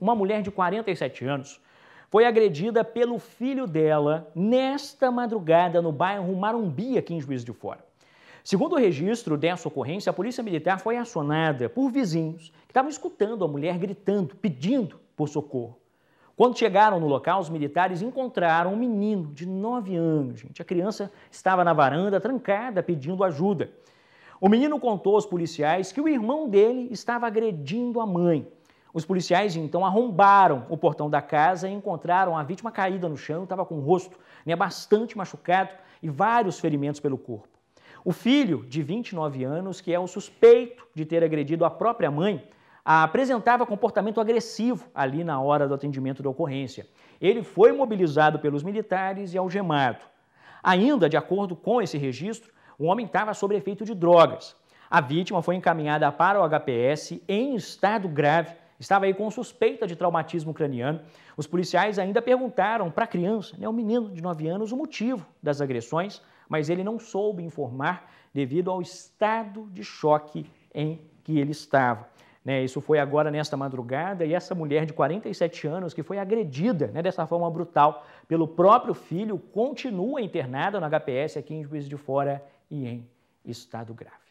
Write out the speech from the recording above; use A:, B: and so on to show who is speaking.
A: uma mulher de 47 anos, foi agredida pelo filho dela nesta madrugada no bairro Marumbi, aqui em Juiz de Fora. Segundo o registro dessa ocorrência, a polícia militar foi acionada por vizinhos que estavam escutando a mulher gritando, pedindo por socorro. Quando chegaram no local, os militares encontraram um menino de 9 anos. Gente. A criança estava na varanda, trancada, pedindo ajuda. O menino contou aos policiais que o irmão dele estava agredindo a mãe. Os policiais então arrombaram o portão da casa e encontraram a vítima caída no chão, estava com o rosto né, bastante machucado e vários ferimentos pelo corpo. O filho, de 29 anos, que é o suspeito de ter agredido a própria mãe, apresentava comportamento agressivo ali na hora do atendimento da ocorrência. Ele foi mobilizado pelos militares e algemado. Ainda, de acordo com esse registro, o homem estava sob efeito de drogas. A vítima foi encaminhada para o HPS em estado grave estava aí com suspeita de traumatismo craniano. Os policiais ainda perguntaram para a criança, né, o menino de 9 anos, o motivo das agressões, mas ele não soube informar devido ao estado de choque em que ele estava. Né, isso foi agora nesta madrugada e essa mulher de 47 anos que foi agredida né, dessa forma brutal pelo próprio filho continua internada no HPS aqui em Juiz de Fora e em estado grave.